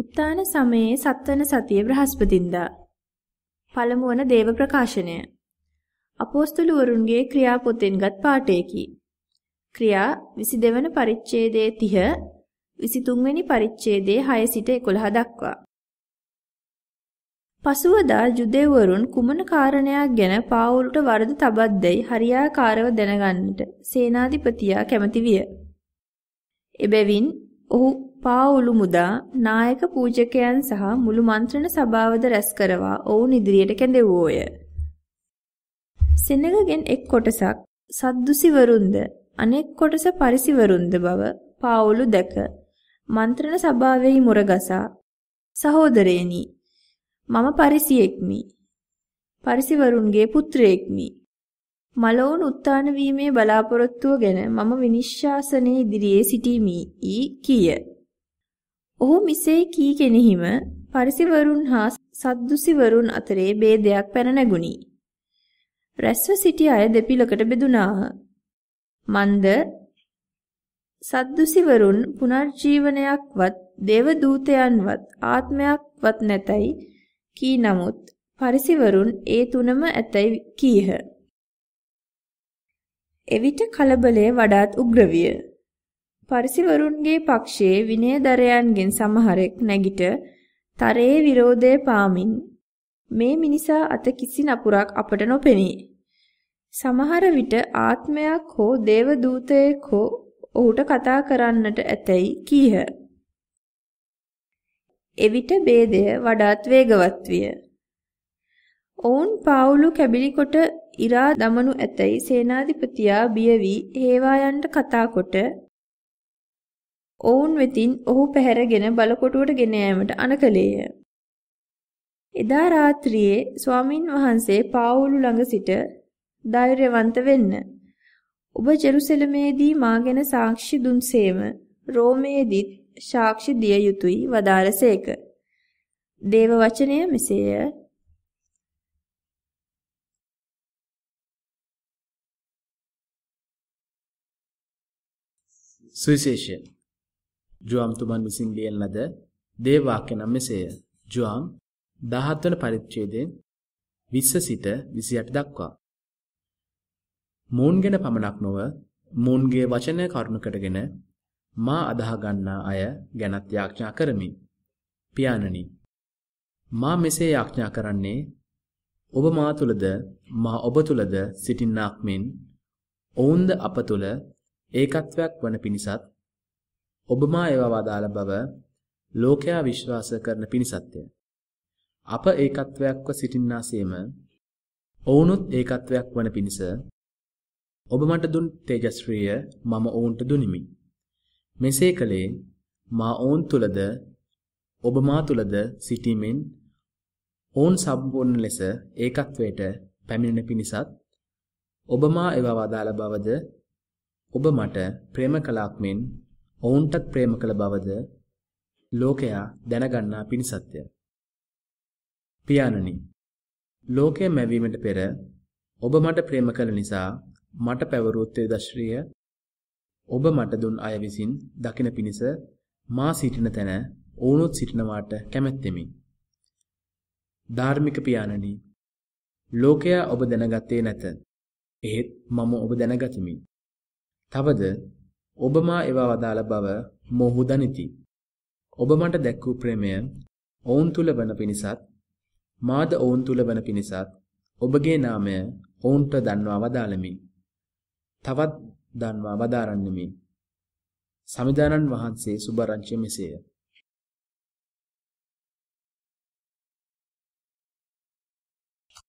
උත්තාන සමයේ සත්වන සතිය බ්‍රහස්පතින්දා. පළමු වන දේව ප්‍රකාශනය. අපෝස්තුලුවරුන්ගේ ක්‍රියා පොතෙන්ගත් පාඨයකි. ක්‍රියා 22 වන පරිච්ඡේදයේ 30 23 වෙනි පරිච්ඡේදයේ 6 සිට 11 දක්වා. පසුවදා ජුදෙවරුන් කුමන කාරණයක් ගැන පාවුලට වරද තබද්දැයි හරියාකාරව දැනගන්නට සේනාධිපතියා කැමති විය. එබැවින් ඔහු පාවුළු මුදා නායක පූජකයන් සහ මුළු මන්ත්‍රණ සභාවද රැස් කරවා ඔවුන් ඉදිරියට කැඳෙව්වෝය. සෙනගගෙන් එක් කොටසක් සද්දුසිවරුන්ද අනෙක් කොටස පරිසිවරුන්ද බව පාවුළු දැක මන්ත්‍රණ සභාවෙහි මුරගසා සහෝදරයනි මම පරිසියෙක්මි පරිසිවරුන්ගේ පුත්‍රයෙක්මි මලවුන් උත්තාන වීමේ බලාපොරොත්තුව ගැන මම විනිශ්චාසනයේ ඉදිරියේ සිටීමි ඊ කීය ඔහු මිසේ කී කෙනෙහිම පරිසිවරුන් හා සද්දුසිවරුන් අතරේ ભેදයක් පැන නැගුණි. රැස්ව සිටි අය දෙපිලකට බෙදුණාහ. මන්ද සද්දුසිවරුන් පුනර්ජීවනයක්වත් දේව දූතයන්වත් ආත්මයක්වත් නැතයි කී නමුත් පරිසිවරුන් ඒ තුනම ඇතයි කීහ. එවිට කලබලය වඩාත් උග්‍ර විය. පරිසිවරුන්ගේ පක්ෂයේ විනයදරයන්ගෙන් සමහරෙක් නැගිට තරයේ විරෝධය පාමින් මේ මිනිසා අත කිසි නපුරක් අපට නොපෙනේ. සමහර විට ආත්මයක් හෝ දේව දූතයෙක් හෝ ඔහුට කතා කරන්නට ඇතැයි කීහ. එවිට ભેදය වඩාත් වේගවත් විය. ඔවුන් පාවුලු කැබිලිකොට ඉරා දමනු ඇතැයි සේනාධිපතියා බිය වී හේවායන්ට කතාකොට ඔවුන් වෙතින් ඔහු පැහැරගෙන බලකොටුවට ගෙන යාමට අනකලේය. එදා රාත්‍රියේ ස්වාමින් වහන්සේ පාවුලු ළඟ සිට ධෛර්යවන්ත වෙන්න. ඔබ ජෙරුසලමේදී මාගෙන සාක්ෂි දුන්සේම රෝමේදීත් සාක්ෂි දිය යුතුයි වදාළසේක. දේව වචනය මෙසේය. සුවිශේෂය ජුවම්තුමන් විසින් ලියන ලද දේවාක්‍ය නම් මෙසේය. ජුවම් 17 වන පරිච්ඡේදයෙන් 20 සිට 28 දක්වා. මූන්ගෙන පමණක් නොව මූන්ගේ වචනය කරුණු කරගෙන මා අදාහ ගන්නා අය ගැනත් යාඥා කරමි. පියාණනි මා මෙසේ යාඥා කරන්නේ ඔබ මා තුලද මා ඔබ තුලද සිටින්නාක් මෙන් ඔවුන්ද අප තුල ඒකත්වයක් වන පිණිසත් ඔබමා ඒවා වදාළ බව ලෝකයා විශ්වාස කරන පිණිසත්ය. අප ඒකත්වයක්ව සිටින්නාseම ඔවුනුත් ඒකත්වයක් වන පිණිස ඔබ මට දුන් තේජස්ත්‍රීය මම ඔවුන්ට දුනිමි. මෙසේ කලේ මා ඔවුන් තුලද ඔබ මා තුලද සිටීමෙන් ඔවුන් සම්පූර්ණ ලෙස ඒකත්වයට පැමිණෙන පිණිසත් ඔබ මා ඒවා වදාළ බවද ඔබ මට ප්‍රේම කලාක් මෙන් ඔවුන්ටත් ප්‍රේම කළ බවද ලෝකයා දැනගන්නා පිණිසත්ය. පියාණනි ලෝකය මැවීමට පෙර ඔබ මට ප්‍රේම කළ නිසා මට පැවරු උත්තේජශ්‍රිය ඔබ මට දුන් අය විසින් දකින පිණිස මා සිටින තැන ඔවුනුත් සිටිනවාට කැමැත්තෙමි. ධාර්මික පියාණනි ලෝකයා ඔබ දැනගත්තේ නැත. එහෙත් මම ඔබ දැනගතිමි. තවද ඔබ මා ඒවා වදාළ බව මොහු දනිති. ඔබ මට දැක් වූ ප්‍රේමය ඔවුන් තුල වන පිණිසත් මාද ඔවුන් තුල වන පිණිසත් ඔබගේ නාමය ඔවුන්ට දන්වා වදාළමි. තවත් දන්වා වදාරන්නෙමි. සමිදානන් වහන්සේ සුභාරංචිය මෙසේය.